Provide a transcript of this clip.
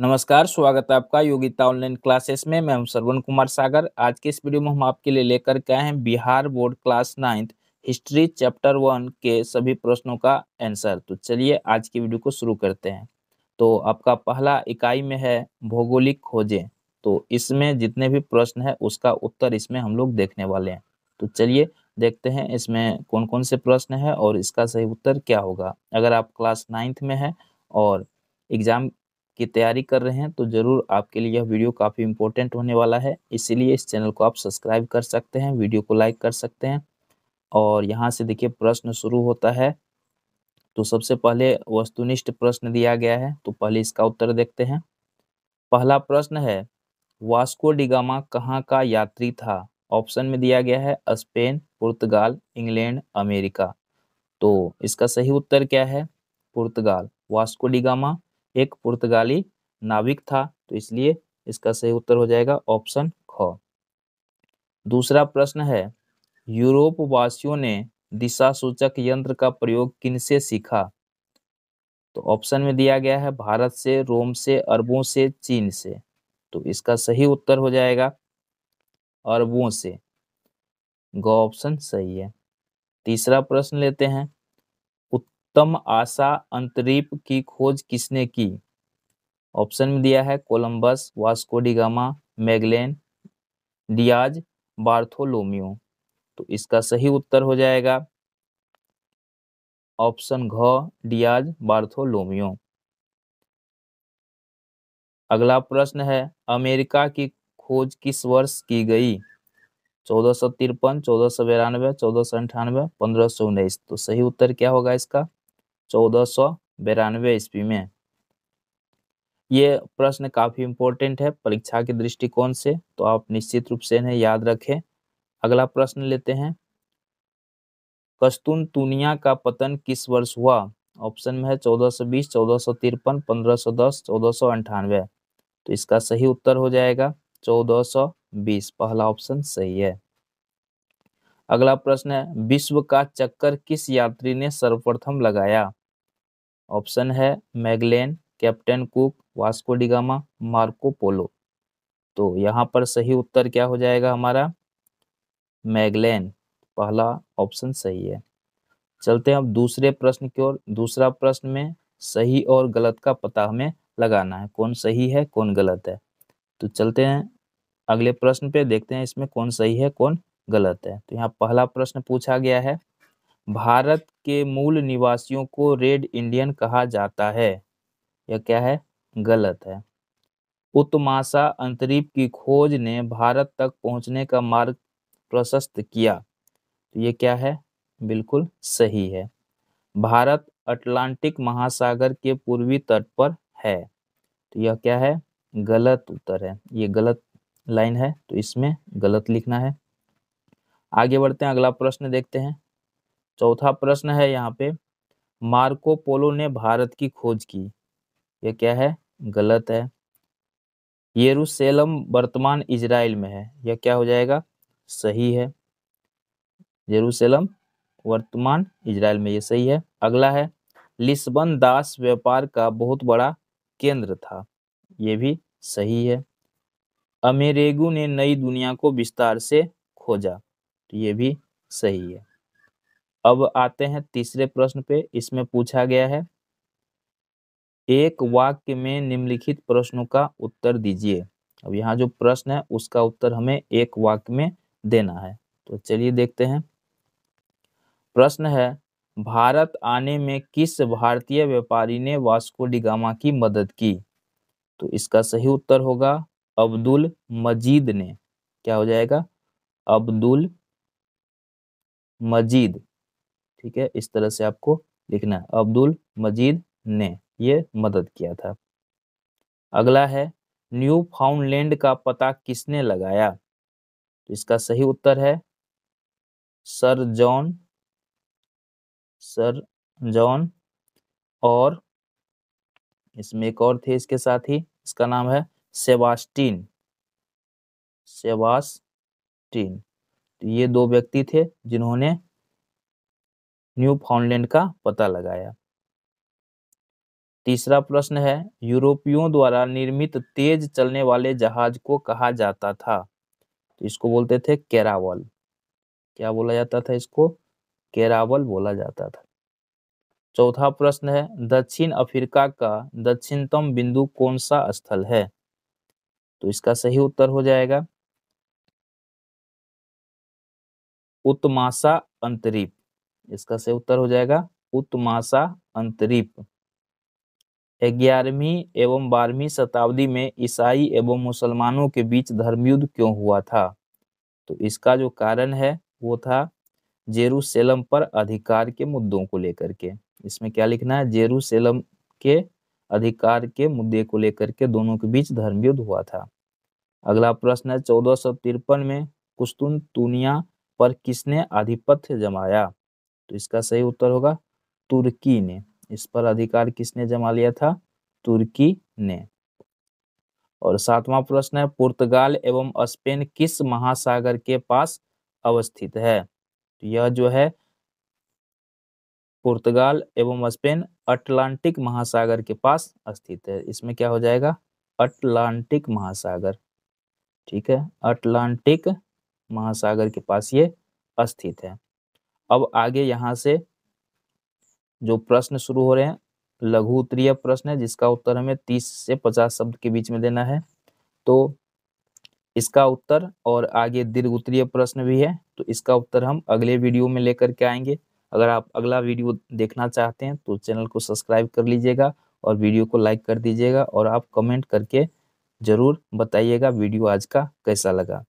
नमस्कार स्वागत है आपका योगिता ऑनलाइन क्लासेस में मैं हूं सरवन कुमार सागर आज के इस वीडियो में हम आपके लिए लेकर के आए हैं Bihar board class ninth history chapter one के सभी प्रश्नों का आंसर तो चलिए आज की वीडियो को शुरू करते हैं तो आपका पहला इकाई में है भौगोलिक खोजें तो इसमें जितने भी प्रश्न है उसका उत्तर इसमें हम लोग देखने वाले हैं तो चलिए देखते हैं इसमें कौन कौन से प्रश्न है और इसका सही उत्तर क्या होगा अगर आप क्लास नाइन्थ में है और एग्जाम की तैयारी कर रहे हैं तो ज़रूर आपके लिए यह वीडियो काफ़ी इंपॉर्टेंट होने वाला है इसीलिए इस चैनल को आप सब्सक्राइब कर सकते हैं वीडियो को लाइक कर सकते हैं और यहाँ से देखिए प्रश्न शुरू होता है तो सबसे पहले वस्तुनिष्ठ प्रश्न दिया गया है तो पहले इसका उत्तर देखते हैं पहला प्रश्न है वास्को डिगामा कहाँ का यात्री था ऑप्शन में दिया गया है स्पेन पुर्तगाल इंग्लैंड अमेरिका तो इसका सही उत्तर क्या है पुर्तगाल वास्को डिगामा एक पुर्तगाली नाविक था तो इसलिए इसका सही उत्तर हो जाएगा ऑप्शन ख दूसरा प्रश्न है यूरोप वासियों ने दिशा सूचक यंत्र का प्रयोग किनसे सीखा तो ऑप्शन में दिया गया है भारत से रोम से अरबों से चीन से तो इसका सही उत्तर हो जाएगा अरबों से ग ऑप्शन सही है तीसरा प्रश्न लेते हैं उत्तम आशा अंतरिप की खोज किसने की ऑप्शन में दिया है Columbus Vasco da Gama Magellan Dias Bartolomeu तो इसका सही उत्तर हो जाएगा ऑप्शन घ डियाज बार्थोलोमियो अगला प्रश्न है अमेरिका की खोज किस वर्ष की गई चौदह सौ तिरपन चौदह सौ बिरानवे चौदह सौ अंठानवे पंद्रह सौ उन्नीस तो सही उत्तर क्या होगा इसका चौदह सौ बिरानवे ईस्वी में ये प्रश्न काफ़ी इंपोर्टेंट है परीक्षा के दृष्टिकोण से तो आप निश्चित रूप से इन्हें याद रखें अगला प्रश्न लेते हैं कस्तून तुनिया का पतन किस वर्ष हुआ ऑप्शन में है चौदह सौ बीस चौदह सौ तिरपन पंद्रह सौ दस चौदह सौ अंठानवे तो इसका सही उत्तर हो जाएगा चौदह सौ बीस पहला ऑप्शन सही है अगला प्रश्न है विश्व का चक्कर किस यात्री ने सर्वप्रथम लगाया ऑप्शन है Magellan captain Cook Vasco da Gama Marco Polo तो यहाँ पर सही उत्तर क्या हो जाएगा हमारा मैगलेन पहला ऑप्शन सही है चलते हैं अब दूसरे प्रश्न की ओर दूसरा प्रश्न में सही और गलत का पता हमें लगाना है कौन सही है कौन गलत है तो चलते हैं अगले प्रश्न पे देखते हैं इसमें कौन सही है कौन गलत है तो यहाँ पहला प्रश्न पूछा गया है भारत के मूल निवासियों को रेड इंडियन कहा जाता है यह क्या है गलत है उत्तमाशा अंतरिप की खोज ने भारत तक पहुंचने का मार्ग प्रशस्त किया तो ये क्या है बिल्कुल सही है भारत अटलांटिक महासागर के पूर्वी तट पर है तो यह क्या है गलत उत्तर है ये गलत लाइन है तो इसमें गलत लिखना है आगे बढ़ते हैं अगला प्रश्न देखते हैं चौथा प्रश्न है यहाँ पे मार्को पोलो ने भारत की खोज की यह क्या है गलत है यरूशलेम वर्तमान इजराइल में है यह क्या हो जाएगा सही है येरूसेलम वर्तमान इजराइल में यह सही है अगला है लिस्बन दास व्यापार का बहुत बड़ा केंद्र था यह भी सही है अमेरेगू ने नई दुनिया को विस्तार से खोजा तो ये भी सही है अब आते हैं तीसरे प्रश्न पे इसमें पूछा गया है एक वाक्य में निम्नलिखित प्रश्नों का उत्तर दीजिए अब यहाँ जो प्रश्न है उसका उत्तर हमें एक वाक्य में देना है तो चलिए देखते हैं प्रश्न है भारत आने में किस भारतीय व्यापारी ने वास्को डिगामा की मदद की तो इसका सही उत्तर होगा अब्दुल मजीद ने क्या हो जाएगा अब्दुल मजीद ठीक है इस तरह से आपको लिखना है अब्दुल मजीद ने ये मदद किया था अगला है न्यू फाउंडलैंड का पता किसने लगाया तो इसका सही उत्तर है सर जॉन सर जॉन और इसमें एक और थे इसके साथ ही इसका नाम है सेवास्टीन सेवास्टीन तो ये दो व्यक्ति थे जिन्होंने न्यू का पता लगाया तीसरा प्रश्न है यूरोपियों द्वारा निर्मित तेज चलने वाले जहाज को कहा जाता था तो इसको बोलते थे केरावल क्या बोला जाता था इसको केरावल बोला जाता था चौथा प्रश्न है दक्षिण अफ्रीका का दक्षिणतम बिंदु कौन सा स्थल है तो इसका सही उत्तर हो जाएगा उत्माशा अंतरिप इसका से उत्तर हो जाएगा उत्तमाशा अंतरिप ग्यारहवीं एवं बारहवीं शताब्दी में ईसाई एवं मुसलमानों के बीच धर्मयुद्ध क्यों हुआ था तो इसका जो कारण है वो था जेरूसलम पर अधिकार के मुद्दों को लेकर के इसमें क्या लिखना है जेरूसलम के अधिकार के मुद्दे को लेकर के दोनों के बीच धर्मयुद्ध हुआ था अगला प्रश्न है चौदह सौ तिरपन में कुस्तुन तुनिया पर किसने आधिपत्य जमाया तो इसका सही उत्तर होगा तुर्की ने इस पर अधिकार किसने जमा लिया था तुर्की ने और सातवां प्रश्न है पुर्तगाल एवं स्पेन किस महासागर के पास अवस्थित है तो यह जो है पुर्तगाल एवं स्पेन अटलांटिक महासागर के पास स्थित है इसमें क्या हो जाएगा अटलांटिक महासागर ठीक है अटलांटिक महासागर के पास ये स्थित है अब आगे यहाँ से जो प्रश्न शुरू हो रहे हैं लघु उत्तरीय प्रश्न है जिसका उत्तर हमें तीस से पचास शब्द के बीच में देना है तो इसका उत्तर और आगे दीर्घ उत्तरीय प्रश्न भी है तो इसका उत्तर हम अगले वीडियो में लेकर के आएंगे अगर आप अगला वीडियो देखना चाहते हैं तो चैनल को सब्सक्राइब कर लीजिएगा और वीडियो को लाइक कर दीजिएगा और आप कमेंट करके ज़रूर बताइएगा वीडियो आज का कैसा लगा